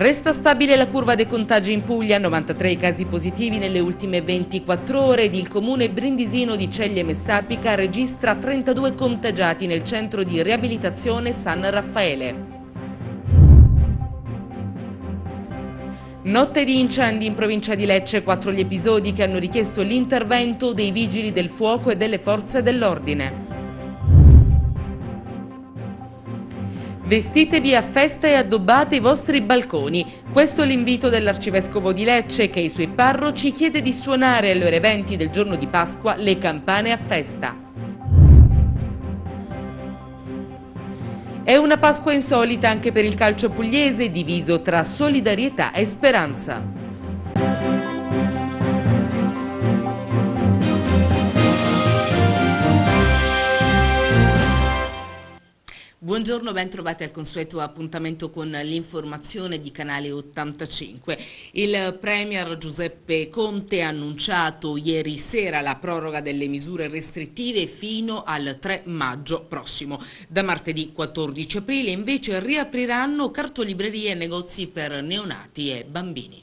Resta stabile la curva dei contagi in Puglia, 93 casi positivi nelle ultime 24 ore ed il comune brindisino di Ceglie Messapica registra 32 contagiati nel centro di riabilitazione San Raffaele. Notte di incendi in provincia di Lecce, quattro gli episodi che hanno richiesto l'intervento dei vigili del fuoco e delle forze dell'ordine. Vestitevi a festa e addobbate i vostri balconi. Questo è l'invito dell'arcivescovo di Lecce che ai suoi parroci chiede di suonare alle ore 20 del giorno di Pasqua le campane a festa. È una Pasqua insolita anche per il calcio pugliese, diviso tra solidarietà e speranza. Buongiorno, ben trovati al consueto appuntamento con l'informazione di Canale 85. Il Premier Giuseppe Conte ha annunciato ieri sera la proroga delle misure restrittive fino al 3 maggio prossimo. Da martedì 14 aprile invece riapriranno cartolibrerie e negozi per neonati e bambini.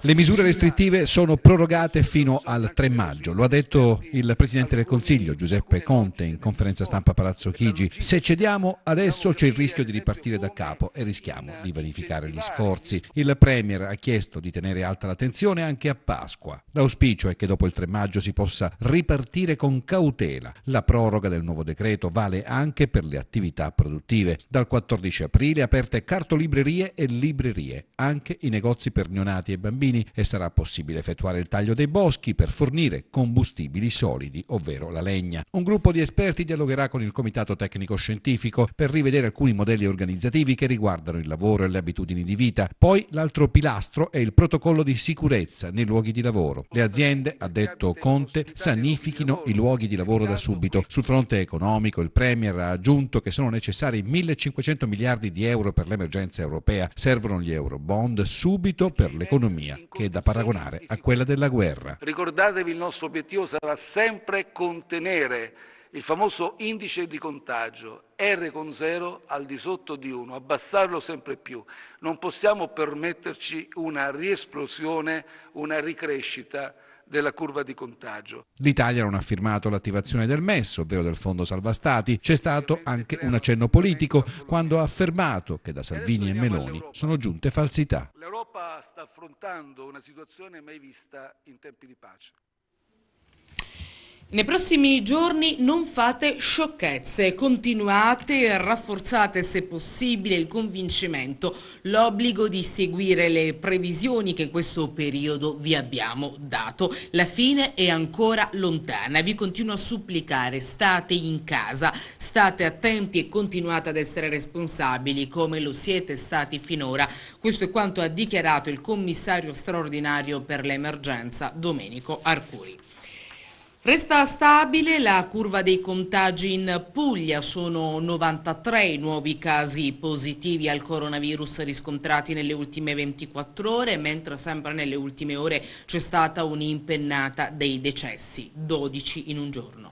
Le misure restrittive sono prorogate fino al 3 maggio, lo ha detto il Presidente del Consiglio Giuseppe Conte in conferenza stampa Palazzo Chigi. Se cediamo adesso c'è il rischio di ripartire da capo e rischiamo di vanificare gli sforzi. Il Premier ha chiesto di tenere alta l'attenzione anche a Pasqua. L'auspicio è che dopo il 3 maggio si possa ripartire con cautela. La proroga del nuovo decreto vale anche per le attività produttive. Dal 14 aprile aperte cartolibrerie e librerie, anche i negozi pernionati e bambini e sarà possibile effettuare il taglio dei boschi per fornire combustibili solidi, ovvero la legna. Un gruppo di esperti dialogherà con il Comitato Tecnico Scientifico per rivedere alcuni modelli organizzativi che riguardano il lavoro e le abitudini di vita. Poi l'altro pilastro è il protocollo di sicurezza nei luoghi di lavoro. Le aziende, ha detto Conte, sanifichino i luoghi di lavoro da subito. Sul fronte economico il Premier ha aggiunto che sono necessari 1.500 miliardi di euro per l'emergenza europea. Servono gli euro bond subito per l'economia economia che è da paragonare a quella della guerra. Ricordatevi il nostro obiettivo sarà sempre contenere il famoso indice di contagio R con 0 al di sotto di 1, abbassarlo sempre più. Non possiamo permetterci una riesplosione, una ricrescita della curva di contagio. L'Italia non ha firmato l'attivazione del MES, ovvero del Fondo Salva Stati. C'è stato anche un accenno politico quando ha affermato che da Salvini e Meloni sono giunte falsità. L'Europa sta affrontando una situazione mai vista in tempi di pace. Nei prossimi giorni non fate sciocchezze, continuate e rafforzate se possibile il convincimento, l'obbligo di seguire le previsioni che in questo periodo vi abbiamo dato. La fine è ancora lontana, vi continuo a supplicare, state in casa, state attenti e continuate ad essere responsabili come lo siete stati finora. Questo è quanto ha dichiarato il commissario straordinario per l'emergenza Domenico Arcuri. Resta stabile la curva dei contagi in Puglia, sono 93 i nuovi casi positivi al coronavirus riscontrati nelle ultime 24 ore, mentre sempre nelle ultime ore c'è stata un'impennata dei decessi, 12 in un giorno.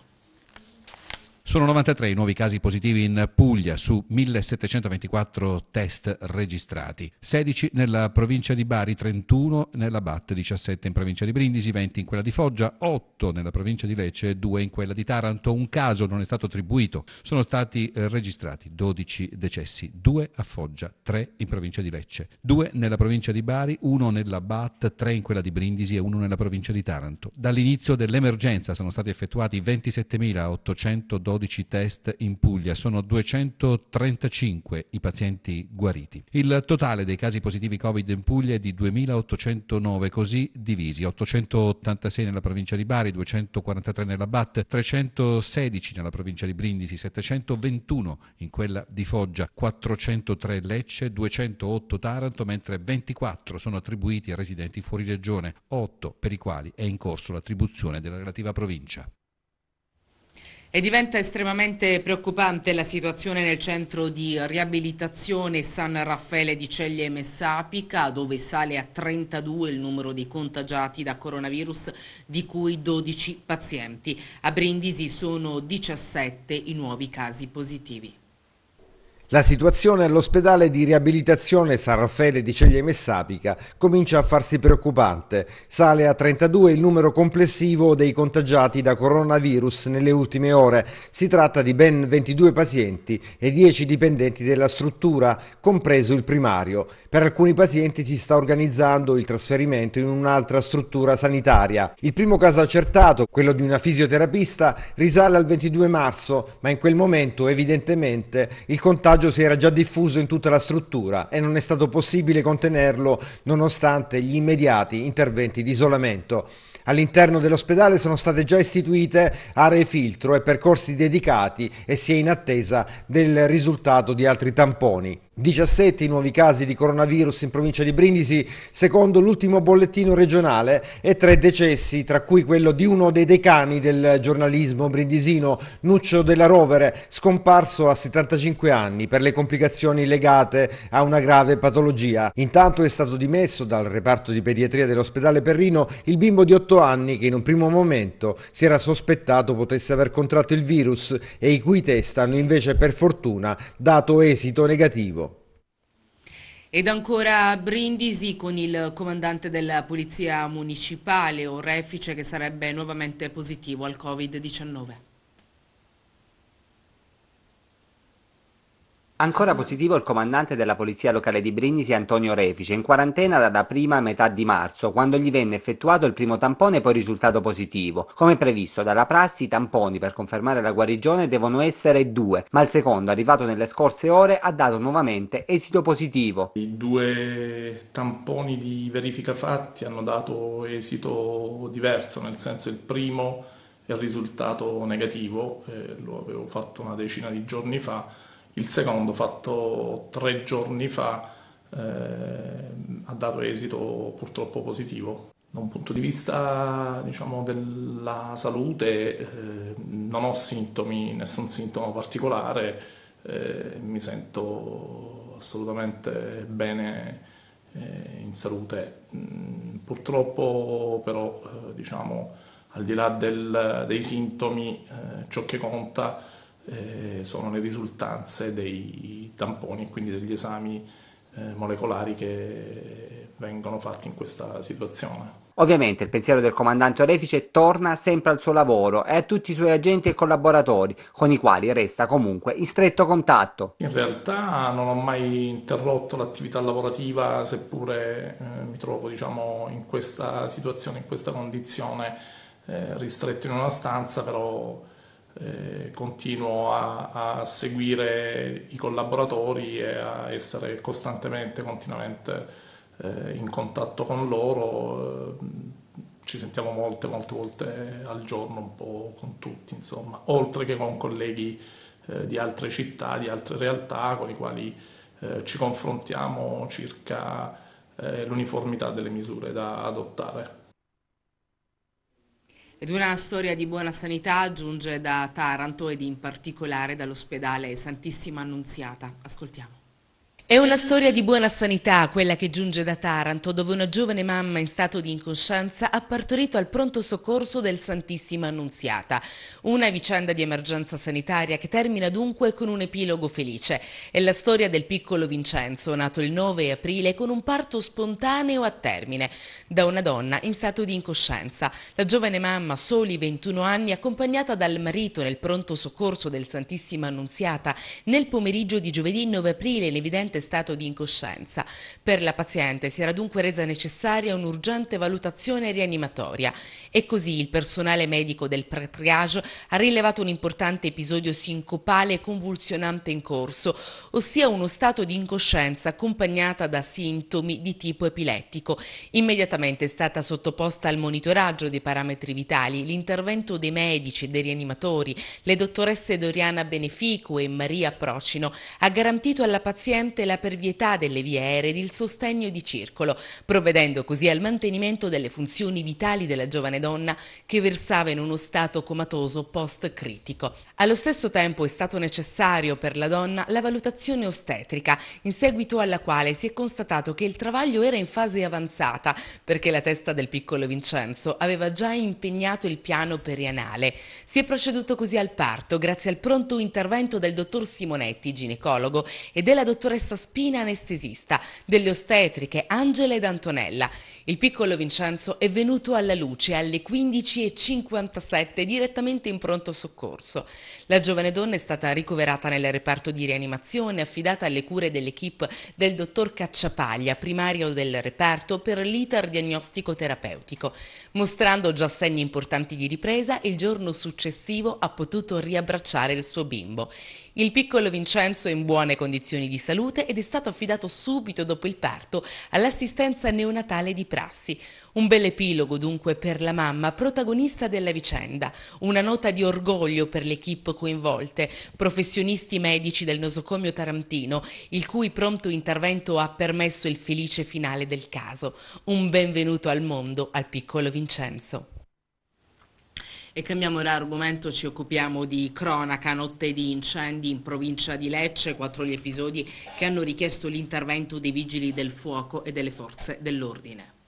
Sono 93 i nuovi casi positivi in Puglia su 1724 test registrati, 16 nella provincia di Bari, 31 nella BAT, 17 in provincia di Brindisi, 20 in quella di Foggia, 8 nella provincia di Lecce e 2 in quella di Taranto. Un caso non è stato attribuito. Sono stati eh, registrati 12 decessi, 2 a Foggia, 3 in provincia di Lecce, 2 nella provincia di Bari, 1 nella BAT, 3 in quella di Brindisi e 1 nella provincia di Taranto. Dall'inizio dell'emergenza sono stati effettuati 27.812 12 test in Puglia. Sono 235 i pazienti guariti. Il totale dei casi positivi Covid in Puglia è di 2.809, così divisi: 886 nella provincia di Bari, 243 nella BAT, 316 nella provincia di Brindisi, 721 in quella di Foggia, 403 Lecce, 208 Taranto, mentre 24 sono attribuiti a residenti fuori regione, 8 per i quali è in corso l'attribuzione della relativa provincia. E diventa estremamente preoccupante la situazione nel centro di riabilitazione San Raffaele di Ceglie Messapica, dove sale a 32 il numero di contagiati da coronavirus, di cui 12 pazienti. A Brindisi sono 17 i nuovi casi positivi. La situazione all'ospedale di riabilitazione San Raffaele di Ceglie Messapica comincia a farsi preoccupante. Sale a 32 il numero complessivo dei contagiati da coronavirus nelle ultime ore. Si tratta di ben 22 pazienti e 10 dipendenti della struttura, compreso il primario. Per alcuni pazienti si sta organizzando il trasferimento in un'altra struttura sanitaria. Il primo caso accertato, quello di una fisioterapista, risale al 22 marzo, ma in quel momento evidentemente il contagio contagio si era già diffuso in tutta la struttura e non è stato possibile contenerlo nonostante gli immediati interventi di isolamento. All'interno dell'ospedale sono state già istituite aree filtro e percorsi dedicati e si è in attesa del risultato di altri tamponi. 17 i nuovi casi di coronavirus in provincia di Brindisi, secondo l'ultimo bollettino regionale, e tre decessi, tra cui quello di uno dei decani del giornalismo brindisino, Nuccio della Rovere, scomparso a 75 anni per le complicazioni legate a una grave patologia. Intanto è stato dimesso dal reparto di pediatria dell'ospedale Perrino il bimbo di 8 anni che in un primo momento si era sospettato potesse aver contratto il virus e i cui test hanno invece per fortuna dato esito negativo. Ed ancora Brindisi con il comandante della Polizia Municipale, Orefice, che sarebbe nuovamente positivo al Covid-19. Ancora positivo il comandante della polizia locale di Brindisi Antonio Refice, in quarantena dalla prima metà di marzo, quando gli venne effettuato il primo tampone poi risultato positivo. Come previsto dalla prassi, i tamponi per confermare la guarigione devono essere due, ma il secondo, arrivato nelle scorse ore, ha dato nuovamente esito positivo. I due tamponi di verifica fatti hanno dato esito diverso, nel senso il primo è risultato negativo, eh, lo avevo fatto una decina di giorni fa, il secondo fatto tre giorni fa eh, ha dato esito purtroppo positivo. Da un punto di vista diciamo, della salute eh, non ho sintomi, nessun sintomo particolare, eh, mi sento assolutamente bene eh, in salute. Mm, purtroppo però eh, diciamo, al di là del, dei sintomi eh, ciò che conta è eh, sono le risultanze dei tamponi e quindi degli esami eh, molecolari che vengono fatti in questa situazione. Ovviamente il pensiero del comandante Orefice torna sempre al suo lavoro e a tutti i suoi agenti e collaboratori, con i quali resta comunque in stretto contatto. In realtà non ho mai interrotto l'attività lavorativa, seppure eh, mi trovo diciamo, in questa situazione, in questa condizione, eh, ristretto in una stanza, però eh, continuo a, a, seguire i collaboratori e a essere costantemente, continuamente eh, in contatto con loro. Eh, ci sentiamo molte, molte volte al giorno, un po' con tutti, insomma, oltre che con colleghi eh, di altre città, di altre realtà con i quali eh, ci confrontiamo circa l'uniformità delle misure da adottare. Ed una storia di buona sanità giunge da Taranto ed in particolare dall'ospedale Santissima Annunziata. Ascoltiamo. È una storia di buona sanità quella che giunge da Taranto, dove una giovane mamma in stato di incoscienza ha partorito al pronto soccorso del Santissima Annunziata. Una vicenda di emergenza sanitaria che termina dunque con un epilogo felice. È la storia del piccolo Vincenzo, nato il 9 aprile con un parto spontaneo a termine, da una donna in stato di incoscienza. La giovane mamma, soli 21 anni, accompagnata dal marito nel pronto soccorso del Santissima Annunziata, nel pomeriggio di giovedì 9 aprile in evidente in stato di incoscienza. Per la paziente si era dunque resa necessaria un'urgente valutazione rianimatoria e così il personale medico del pre-triage ha rilevato un importante episodio sincopale e convulsionante in corso, ossia uno stato di incoscienza accompagnata da sintomi di tipo epilettico. Immediatamente è stata sottoposta al monitoraggio dei parametri vitali, l'intervento dei medici e dei rianimatori, le dottoresse Doriana Beneficu e Maria Procino ha garantito alla paziente la pervietà delle vie aeree ed il sostegno di circolo, provvedendo così al mantenimento delle funzioni vitali della giovane donna che versava in uno stato comatoso post-critico. Allo stesso tempo è stato necessario per la donna la valutazione ostetrica, in seguito alla quale si è constatato che il travaglio era in fase avanzata perché la testa del piccolo Vincenzo aveva già impegnato il piano perianale. Si è proceduto così al parto grazie al pronto intervento del dottor Simonetti, ginecologo, e della dottoressa Spina anestesista, delle ostetriche Angela ed Antonella il piccolo Vincenzo è venuto alla luce alle 15.57 direttamente in pronto soccorso. La giovane donna è stata ricoverata nel reparto di rianimazione affidata alle cure dell'equipe del dottor Cacciapaglia, primario del reparto, per l'iter diagnostico terapeutico. Mostrando già segni importanti di ripresa, il giorno successivo ha potuto riabbracciare il suo bimbo. Il piccolo Vincenzo è in buone condizioni di salute ed è stato affidato subito dopo il parto all'assistenza neonatale di Prato Grassi. Un bel epilogo dunque per la mamma, protagonista della vicenda, una nota di orgoglio per l'equipe coinvolte, professionisti medici del nosocomio tarantino, il cui pronto intervento ha permesso il felice finale del caso. Un benvenuto al mondo al piccolo Vincenzo. E cambiamo l'argomento, ci occupiamo di cronaca, notte di incendi in provincia di Lecce, quattro gli episodi che hanno richiesto l'intervento dei vigili del fuoco e delle forze dell'ordine.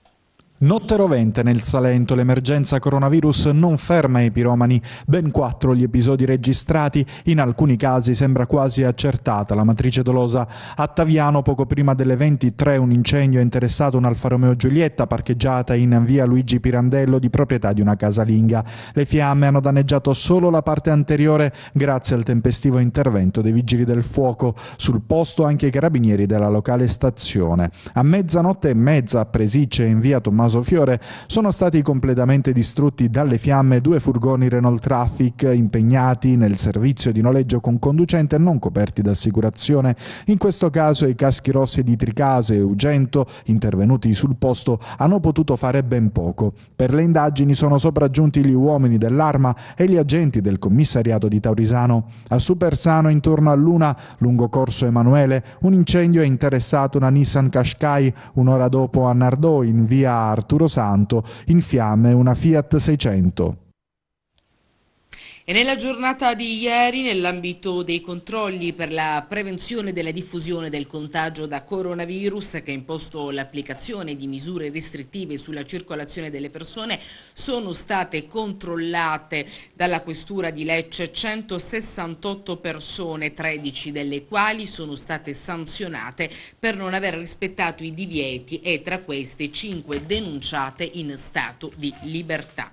Notte rovente nel Salento, l'emergenza coronavirus non ferma i piromani. Ben quattro gli episodi registrati, in alcuni casi sembra quasi accertata la matrice dolosa. A Taviano, poco prima delle 23, un incendio ha interessato un'Alfa Romeo Giulietta parcheggiata in via Luigi Pirandello di proprietà di una casalinga. Le fiamme hanno danneggiato solo la parte anteriore grazie al tempestivo intervento dei vigili del fuoco. Sul posto anche i carabinieri della locale stazione. A mezzanotte e mezza a Presicce in via Tommaso Fiore, sono stati completamente distrutti dalle fiamme due furgoni Renault Traffic impegnati nel servizio di noleggio con conducente non coperti da assicurazione, in questo caso i caschi rossi di Tricase e Ugento, intervenuti sul posto, hanno potuto fare ben poco. Per le indagini sono sopraggiunti gli uomini dell'arma e gli agenti del commissariato di Taurisano. A Supersano, intorno a Luna, lungo Corso Emanuele, un incendio è interessato una Nissan Qashqai, un'ora dopo a Nardò, in via Arturo Santo in fiamme una Fiat 600. E nella giornata di ieri, nell'ambito dei controlli per la prevenzione della diffusione del contagio da coronavirus, che ha imposto l'applicazione di misure restrittive sulla circolazione delle persone, sono state controllate dalla Questura di Lecce 168 persone, 13 delle quali sono state sanzionate per non aver rispettato i divieti e tra queste 5 denunciate in stato di libertà.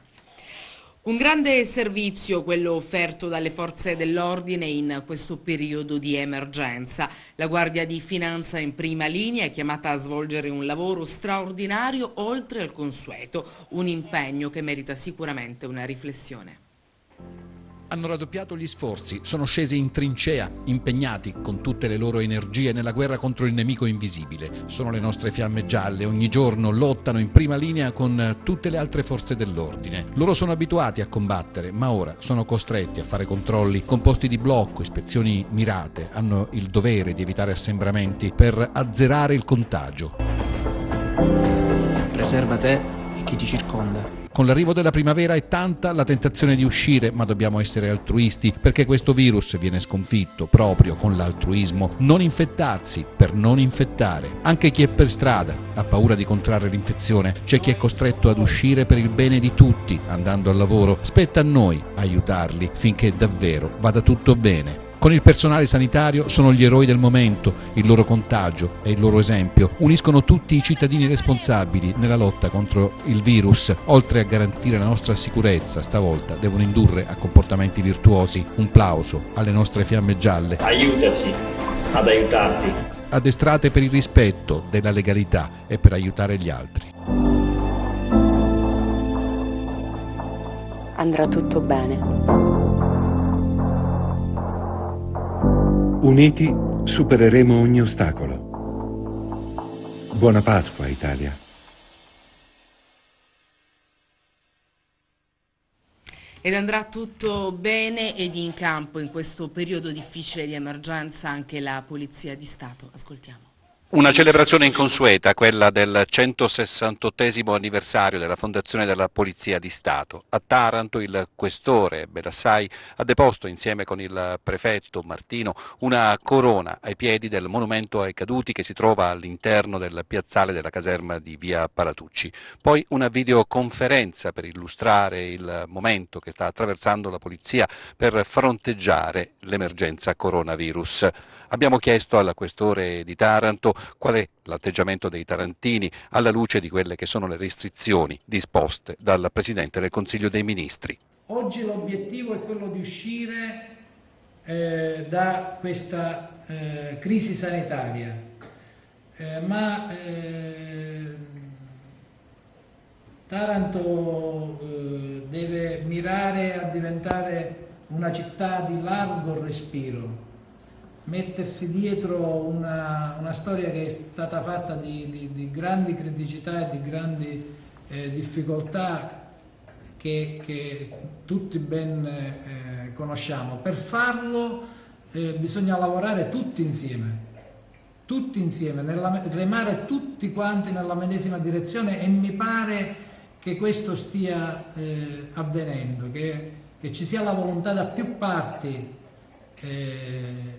Un grande servizio quello offerto dalle forze dell'ordine in questo periodo di emergenza. La Guardia di Finanza in prima linea è chiamata a svolgere un lavoro straordinario oltre al consueto, un impegno che merita sicuramente una riflessione hanno raddoppiato gli sforzi, sono scesi in trincea, impegnati con tutte le loro energie nella guerra contro il nemico invisibile. Sono le nostre fiamme gialle, ogni giorno lottano in prima linea con tutte le altre forze dell'ordine. Loro sono abituati a combattere, ma ora sono costretti a fare controlli composti di blocco, ispezioni mirate, hanno il dovere di evitare assembramenti per azzerare il contagio. Preserva te e chi ti circonda. Con l'arrivo della primavera è tanta la tentazione di uscire, ma dobbiamo essere altruisti perché questo virus viene sconfitto proprio con l'altruismo. Non infettarsi per non infettare. Anche chi è per strada ha paura di contrarre l'infezione, c'è chi è costretto ad uscire per il bene di tutti, andando al lavoro. Spetta a noi aiutarli finché davvero vada tutto bene. Con il personale sanitario sono gli eroi del momento, il loro contagio e il loro esempio uniscono tutti i cittadini responsabili nella lotta contro il virus. Oltre a garantire la nostra sicurezza, stavolta devono indurre a comportamenti virtuosi. Un plauso alle nostre fiamme gialle. Aiutaci ad aiutarti. Addestrate per il rispetto della legalità e per aiutare gli altri. Andrà tutto bene. Uniti supereremo ogni ostacolo. Buona Pasqua Italia. Ed andrà tutto bene ed in campo in questo periodo difficile di emergenza anche la Polizia di Stato. Ascoltiamo. Una celebrazione inconsueta, quella del 168 anniversario della fondazione della Polizia di Stato. A Taranto il questore Belassai ha deposto insieme con il prefetto Martino una corona ai piedi del monumento ai caduti che si trova all'interno del piazzale della caserma di via Palatucci. Poi una videoconferenza per illustrare il momento che sta attraversando la Polizia per fronteggiare l'emergenza coronavirus. Abbiamo chiesto alla questore di Taranto qual è l'atteggiamento dei tarantini alla luce di quelle che sono le restrizioni disposte dal Presidente del Consiglio dei Ministri. Oggi l'obiettivo è quello di uscire eh, da questa eh, crisi sanitaria, eh, ma eh, Taranto eh, deve mirare a diventare una città di largo respiro, mettersi dietro una, una, storia che è stata fatta di, di, di grandi criticità e di grandi eh, difficoltà che, che, tutti ben eh, conosciamo. Per farlo eh, bisogna lavorare tutti insieme, tutti insieme, nella, remare tutti quanti nella medesima direzione e mi pare che questo stia eh, avvenendo, che, che, ci sia la volontà da più parti eh,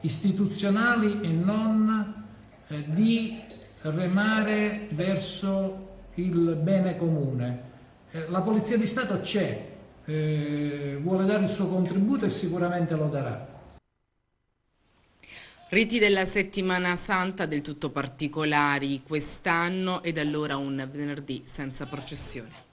istituzionali e non eh, di remare verso il bene comune. Eh, la Polizia di Stato c'è, eh, vuole dare il suo contributo e sicuramente lo darà. Riti della settimana santa del tutto particolari quest'anno ed allora un venerdì senza processione.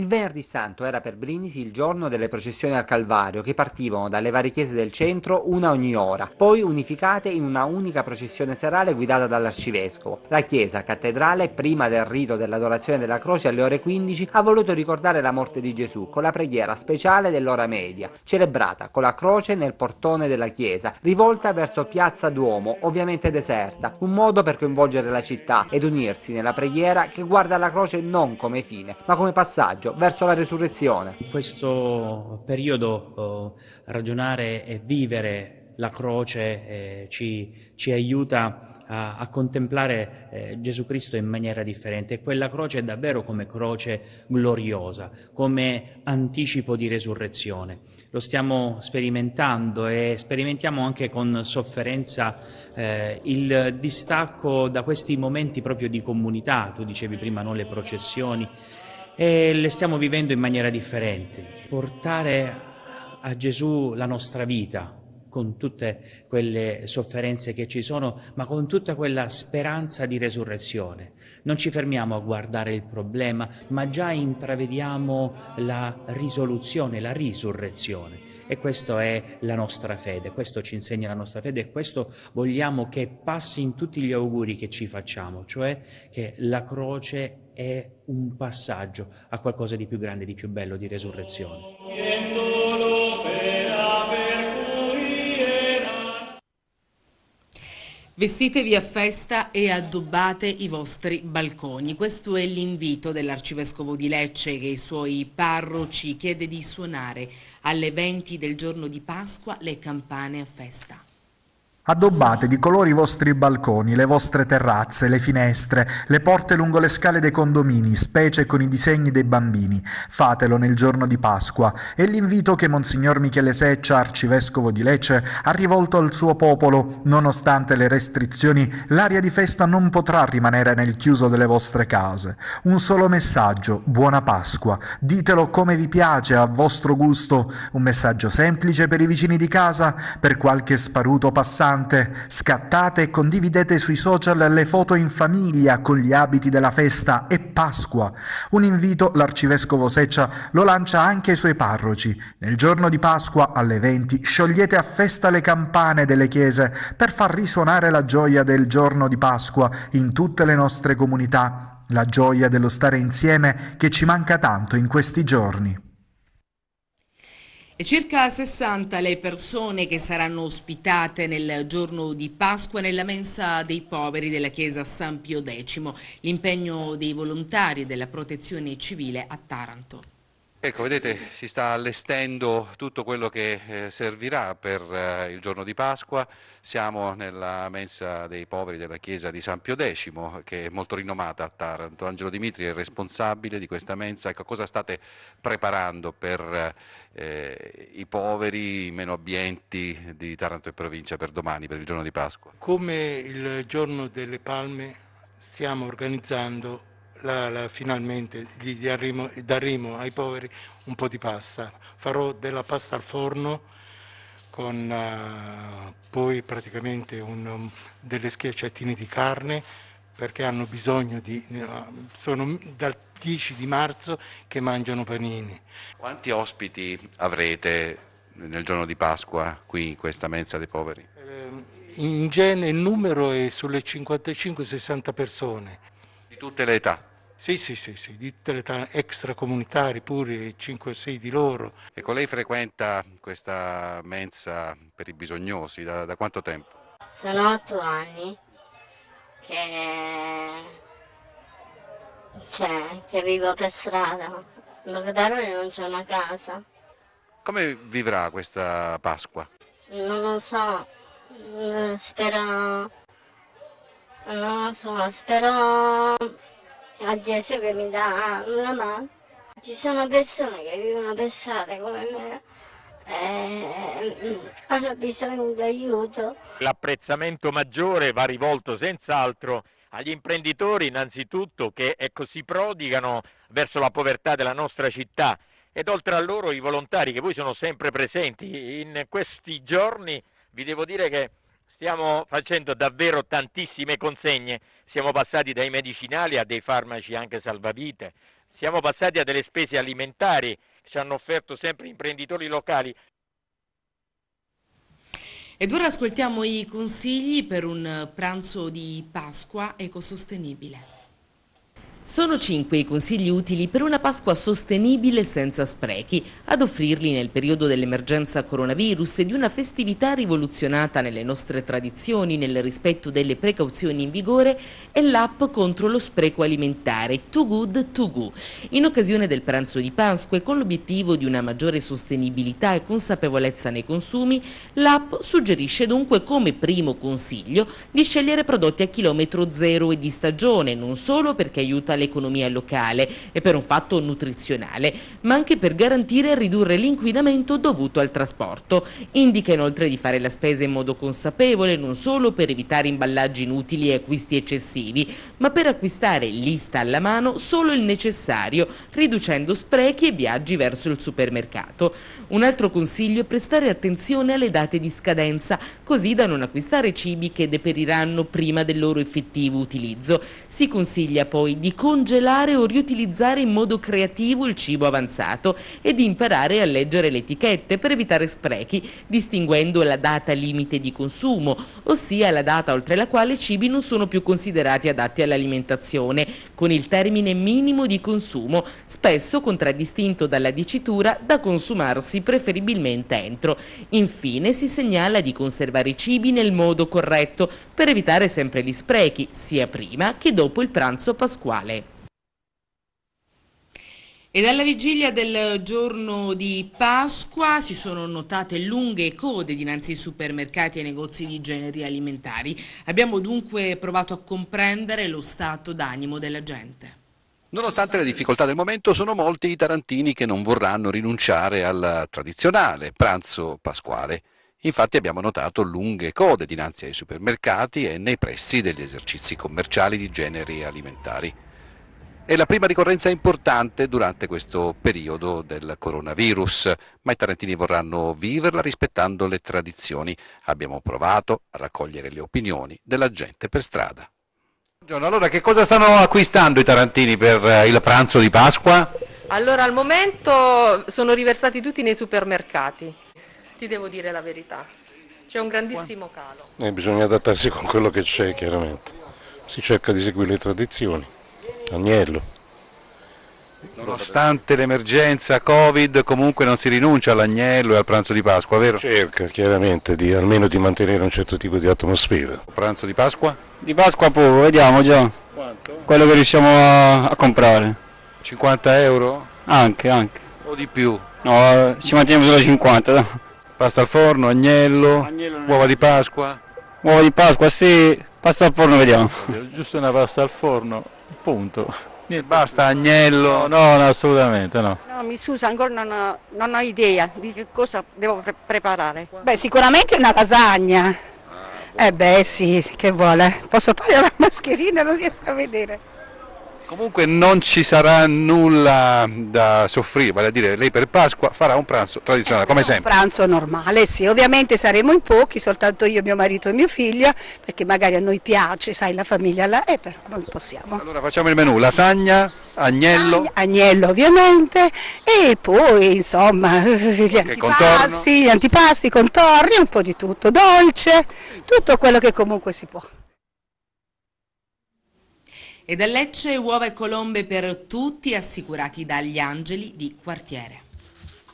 Il venerdì santo era per Brindisi il giorno delle processioni al Calvario che partivano dalle varie chiese del centro una ogni ora, poi unificate in una unica processione serale guidata dall'arcivescovo. La chiesa cattedrale, prima del rito dell'adorazione della croce alle ore 15, ha voluto ricordare la morte di Gesù con la preghiera speciale dell'ora media, celebrata con la croce nel portone della chiesa, rivolta verso Piazza Duomo, ovviamente deserta, un modo per coinvolgere la città ed unirsi nella preghiera che guarda la croce non come fine, ma come passaggio sacrificio, verso la resurrezione. In questo periodo eh, ragionare e vivere la croce eh, ci, ci, aiuta a, a contemplare eh, Gesù Cristo in maniera differente e quella croce è davvero come croce gloriosa, come anticipo di resurrezione. Lo stiamo sperimentando e sperimentiamo anche con sofferenza eh, il distacco da questi momenti proprio di comunità, tu dicevi prima no, le processioni, e le stiamo vivendo in maniera differente. Portare a Gesù la nostra vita con tutte quelle sofferenze che ci sono, ma con tutta quella speranza di resurrezione. Non ci fermiamo a guardare il problema, ma già intravediamo la risoluzione, la risurrezione. E questa è la nostra fede, questo ci insegna la nostra fede e questo vogliamo che passi in tutti gli auguri che ci facciamo, cioè che la croce è un passaggio a qualcosa di più grande, di più bello, di resurrezione. Vestitevi a festa e addobbate i vostri balconi. Questo è l'invito dell'arcivescovo di Lecce che i suoi parroci chiede di suonare alle 20 del giorno di Pasqua le campane a festa. Addobbate di colori i vostri balconi, le vostre terrazze, le finestre, le porte lungo le scale dei condomini, specie con i disegni dei bambini. Fatelo nel giorno di Pasqua. È l'invito che Monsignor Michele Seccia, arcivescovo di Lecce, ha rivolto al suo popolo. Nonostante le restrizioni, l'aria di festa non potrà rimanere nel chiuso delle vostre case. Un solo messaggio, buona Pasqua. Ditelo come vi piace, a vostro gusto. Un messaggio semplice per i vicini di casa, per qualche sparuto passante importante, scattate e condividete sui social le foto in famiglia con gli abiti della festa e Pasqua. Un invito l'arcivescovo Seccia lo lancia anche ai suoi parroci. Nel giorno di Pasqua alle 20 sciogliete a festa le campane delle chiese per far risuonare la gioia del giorno di Pasqua in tutte le nostre comunità, la gioia dello stare insieme che ci manca tanto in questi giorni. Circa 60 le persone che saranno ospitate nel giorno di Pasqua nella mensa dei poveri della chiesa San Pio X, l'impegno dei volontari della protezione civile a Taranto. Ecco, vedete, si sta allestendo tutto quello che eh, servirà per eh, il giorno di Pasqua. Siamo nella mensa dei poveri della chiesa di San Pio X, che è molto rinomata a Taranto. Angelo Dimitri è responsabile di questa mensa. Ecco, cosa state preparando per eh, eh i poveri, i meno abbienti di Taranto e provincia per domani, per il giorno di Pasqua? Come il giorno delle palme stiamo organizzando la, la, finalmente gli daremo, daremo, ai poveri un po' di pasta. Farò della pasta al forno con uh, poi praticamente un, um, delle schiacciatine di carne perché hanno bisogno di... Uh, sono dal 10 di marzo che mangiano panini. Quanti ospiti avrete nel giorno di Pasqua qui in questa mensa dei poveri? Eh, in genere il numero è sulle 55-60 persone. Di tutte le età? Sì, sì, sì, sì, di extracomunitari pure, 5 o 6 di loro. Ecco, lei frequenta questa mensa per i bisognosi da, da quanto tempo? Sono 8 anni che... Cioè, che vivo per strada. Novedarone non c'è una casa. Come vivrà questa Pasqua? Non lo so, mm, spero... Non lo so, spero a Gesù che mi dà una mano. Ci sono persone che vivono per strada come me eh, hanno bisogno di aiuto. L'apprezzamento maggiore va rivolto senz'altro agli imprenditori innanzitutto che ecco, si prodigano verso la povertà della nostra città ed oltre a loro i volontari che voi sono sempre presenti. In questi giorni vi devo dire che Stiamo facendo davvero tantissime consegne, siamo passati dai medicinali a dei farmaci anche salvavite, siamo passati a delle spese alimentari che ci hanno offerto sempre imprenditori locali. Ed ora ascoltiamo i consigli per un pranzo di Pasqua ecosostenibile. Sono cinque i consigli utili per una Pasqua sostenibile senza sprechi. Ad offrirli nel periodo dell'emergenza coronavirus e di una festività rivoluzionata nelle nostre tradizioni, nel rispetto delle precauzioni in vigore, è l'app contro lo spreco alimentare Too Good To Go. In occasione del pranzo di Pasqua e con l'obiettivo di una maggiore sostenibilità e consapevolezza nei consumi, l'app suggerisce dunque come primo consiglio di scegliere prodotti a chilometro zero e di stagione, non solo perché aiuta le l'economia locale e per un fatto nutrizionale, ma anche per garantire e ridurre l'inquinamento dovuto al trasporto. Indica inoltre di fare la spesa in modo consapevole non solo per evitare imballaggi inutili e acquisti eccessivi, ma per acquistare lista alla mano solo il necessario, riducendo sprechi e viaggi verso il supermercato. Un altro consiglio è prestare attenzione alle date di scadenza, così da non acquistare cibi che deperiranno prima del loro effettivo utilizzo. Si consiglia poi di congelare o riutilizzare in modo creativo il cibo avanzato e di imparare a leggere le etichette per evitare sprechi, distinguendo la data limite di consumo, ossia la data oltre la quale i cibi non sono più considerati adatti all'alimentazione, con il termine minimo di consumo, spesso contraddistinto dalla dicitura da consumarsi preferibilmente entro. Infine si segnala di conservare i cibi nel modo corretto per evitare sempre gli sprechi, sia prima che dopo il pranzo pasquale. E dalla vigilia del giorno di Pasqua si sono notate lunghe code dinanzi ai supermercati e ai negozi di generi alimentari. Abbiamo dunque provato a comprendere lo stato d'animo della gente. Nonostante le difficoltà del momento, sono molti i tarantini che non vorranno rinunciare al tradizionale pranzo pasquale. Infatti abbiamo notato lunghe code dinanzi ai supermercati e nei pressi degli esercizi commerciali di generi alimentari. È la prima ricorrenza importante durante questo periodo del coronavirus, ma i tarantini vorranno viverla rispettando le tradizioni. Abbiamo provato a raccogliere le opinioni della gente per strada. Buongiorno, allora che cosa stanno acquistando i tarantini per eh, il pranzo di Pasqua? Allora al momento sono riversati tutti nei supermercati, ti devo dire la verità, c'è un grandissimo calo. E eh, bisogna adattarsi con quello che c'è chiaramente, si cerca di seguire le tradizioni. Agnello. Nonostante l'emergenza Covid comunque non si rinuncia all'agnello e al pranzo di Pasqua, vero? Cerca chiaramente di, almeno di mantenere un certo tipo di atmosfera. Pranzo di Pasqua? Di Pasqua poco, vediamo già. Quanto? Quello che riusciamo a, a comprare. 50 euro? Anche, anche. O di più? No, ci manteniamo solo 50. No? Pasta al forno, agnello, agnello uova di Pasqua? Uova di Pasqua, sì, pasta al forno vediamo. Giusto una pasta al forno Punto. Basta agnello, no, no assolutamente no. no. mi scusa, ancora non ho, non ho idea di che cosa devo pre preparare. Beh, sicuramente una lasagna. Eh beh sì, che vuole. Posso togliere la mascherina? Non riesco a vedere. Comunque non ci sarà nulla da soffrire, vale a dire lei per Pasqua farà un pranzo tradizionale come eh, sempre. Un pranzo normale, sì, ovviamente saremo in pochi, soltanto io, mio marito e mio figlio, perché magari a noi piace, sai, la famiglia là, eh, però non possiamo. Allora facciamo il menù, lasagna, agnello. Agnello ovviamente e poi insomma gli antipasti, gli antipasti, contorni, un po' di tutto, dolce, tutto quello che comunque si può. E da Lecce uova e colombe per tutti assicurati dagli angeli di quartiere.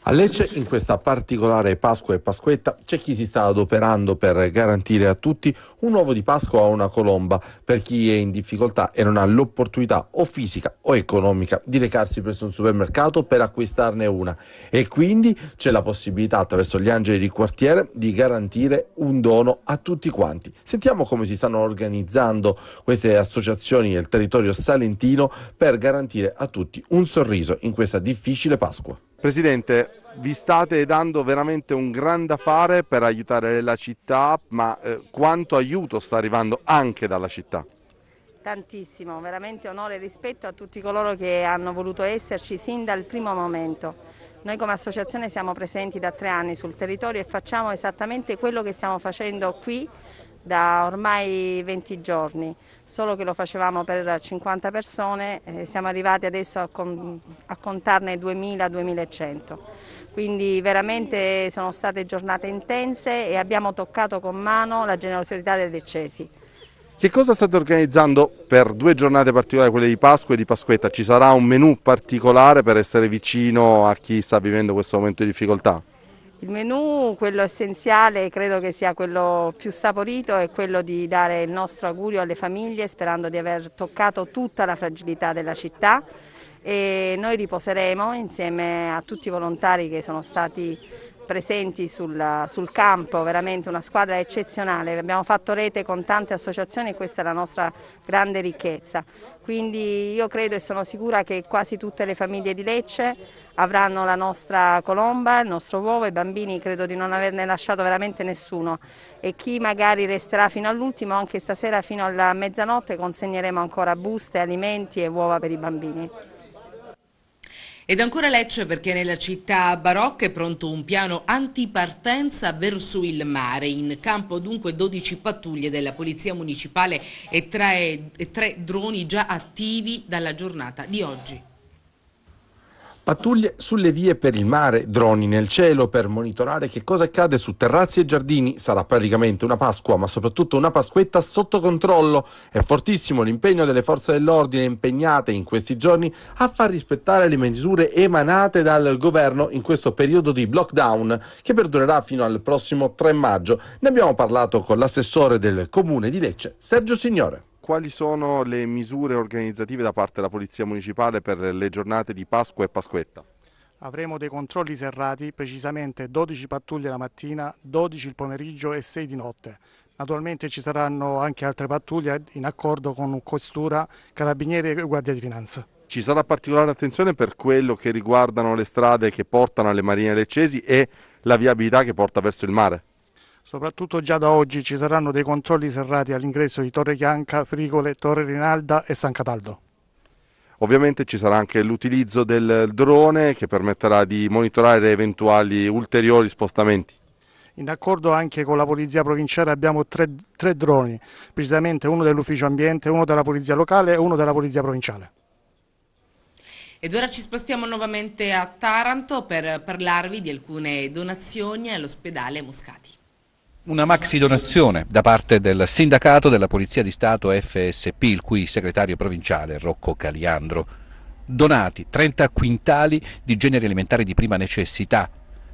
A Lecce in questa particolare Pasqua e Pasquetta c'è chi si sta adoperando per garantire a tutti un uovo di Pasqua o una colomba per chi è in difficoltà e non ha l'opportunità o fisica o economica di recarsi presso un supermercato per acquistarne una e quindi c'è la possibilità attraverso gli angeli di quartiere di garantire un dono a tutti quanti. Sentiamo come si stanno organizzando queste associazioni nel territorio salentino per garantire a tutti un sorriso in questa difficile Pasqua. Presidente, vi state dando veramente un gran da fare per aiutare la città, ma eh, quanto aiuto sta arrivando anche dalla città? Tantissimo, veramente onore e rispetto a tutti coloro che hanno voluto esserci sin dal primo momento. Noi come associazione siamo presenti da tre anni sul territorio e facciamo esattamente quello che stiamo facendo qui da ormai 20 giorni, solo che lo facevamo per 50 persone, eh, siamo arrivati adesso a, con, a contarne 2.000-2.100. Quindi veramente sono state giornate intense e abbiamo toccato con mano la generosità dei decesi. Che cosa state organizzando per due giornate particolari, quelle di Pasqua e di Pasquetta? Ci sarà un menù particolare per essere vicino a chi sta vivendo questo momento di difficoltà? Il menù, quello essenziale, credo che sia quello più saporito, è quello di dare il nostro augurio alle famiglie sperando di aver toccato tutta la fragilità della città e noi riposeremo insieme a tutti i volontari che sono stati presenti sul, sul, campo, veramente una squadra eccezionale, abbiamo fatto rete con tante associazioni e questa è la nostra grande ricchezza. Quindi io credo e sono sicura che quasi tutte le famiglie di Lecce avranno la nostra colomba, il nostro uovo, i bambini credo di non averne lasciato veramente nessuno e chi magari resterà fino all'ultimo, anche stasera fino alla mezzanotte consegneremo ancora buste, alimenti e uova per i bambini. Ed ancora Lecce perché nella città barocca è pronto un piano antipartenza verso il mare. In campo dunque 12 pattuglie della Polizia Municipale e tre, e tre droni già attivi dalla giornata di oggi. Pattuglie sulle vie per il mare, droni nel cielo per monitorare che cosa accade su terrazzi e giardini. Sarà praticamente una Pasqua, ma soprattutto una Pasquetta sotto controllo. È fortissimo l'impegno delle forze dell'ordine impegnate in questi giorni a far rispettare le misure emanate dal governo in questo periodo di lockdown che perdurerà fino al prossimo 3 maggio. Ne abbiamo parlato con l'assessore del comune di Lecce, Sergio Signore quali sono le misure organizzative da parte della Polizia Municipale per le giornate di Pasqua e Pasquetta? Avremo dei controlli serrati, precisamente 12 pattuglie la mattina, 12 il pomeriggio e 6 di notte. Naturalmente ci saranno anche altre pattuglie in accordo con Costura, Carabinieri e Guardia di Finanza. Ci sarà particolare attenzione per quello che riguardano le strade che portano alle marine leccesi e la viabilità che porta verso il mare? Soprattutto già da oggi ci saranno dei controlli serrati all'ingresso di Torre Chianca, Frigole, Torre Rinalda e San Cataldo. Ovviamente ci sarà anche l'utilizzo del drone che permetterà di monitorare eventuali ulteriori spostamenti. In accordo anche con la Polizia Provinciale abbiamo tre, tre droni, precisamente uno dell'Ufficio Ambiente, uno della Polizia Locale e uno della Polizia Provinciale. Ed ora ci spostiamo nuovamente a Taranto per parlarvi di alcune donazioni all'ospedale Moscati. Una maxi donazione da parte del sindacato della Polizia di Stato FSP, il cui segretario provinciale Rocco Caliandro. Donati 30 quintali di generi alimentari di prima necessità,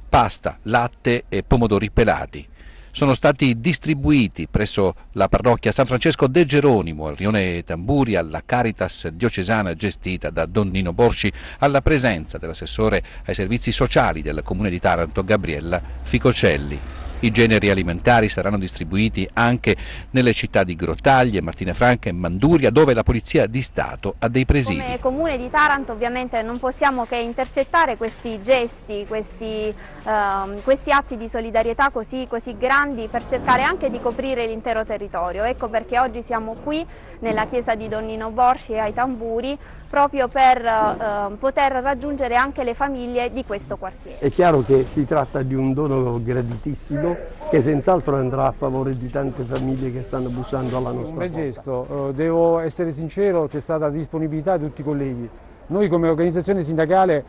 pasta, latte e pomodori pelati. Sono stati distribuiti presso la parrocchia San Francesco De Geronimo, al Rione Tamburi, alla Caritas diocesana gestita da Don Nino Borsci, alla presenza dell'assessore ai servizi sociali del comune di Taranto Gabriella Ficocelli. I generi alimentari saranno distribuiti anche nelle città di Grottaglie, Martina Franca e Manduria, dove la Polizia di Stato ha dei presidi. Come Comune di Taranto ovviamente non possiamo che intercettare questi gesti, questi, uh, questi atti di solidarietà così, così grandi per cercare anche di coprire l'intero territorio. Ecco perché oggi siamo qui nella chiesa di Donnino Borci ai tamburi proprio per eh, poter raggiungere anche le famiglie di questo quartiere. È chiaro che si tratta di un dono graditissimo che senz'altro andrà a favore di tante famiglie che stanno bussando alla nostra Un bel gesto, eh, devo essere sincero, c'è stata disponibilità di tutti i colleghi. Noi come organizzazione sindacale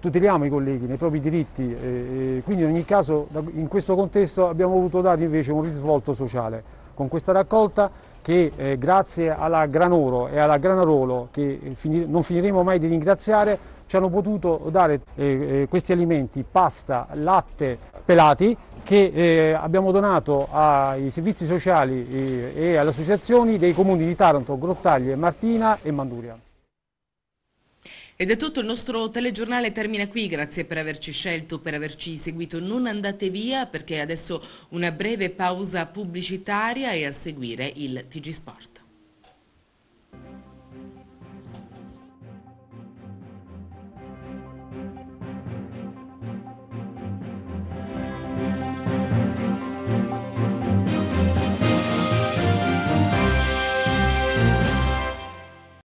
tuteliamo i colleghi nei propri diritti, eh, eh quindi in ogni caso in questo contesto abbiamo voluto dare invece un risvolto sociale con questa raccolta che eh, grazie alla Granoro e alla Granarolo, che eh, finir non finiremo mai di ringraziare, ci hanno potuto dare eh, eh questi alimenti, pasta, latte, pelati, che abbiamo donato ai servizi sociali e alle associazioni dei comuni di Taranto, Grottaglie, Martina e Manduria. Ed è tutto, il nostro telegiornale termina qui, grazie per averci scelto, per averci seguito. Non andate via perché adesso una breve pausa pubblicitaria e a seguire il TG Sport.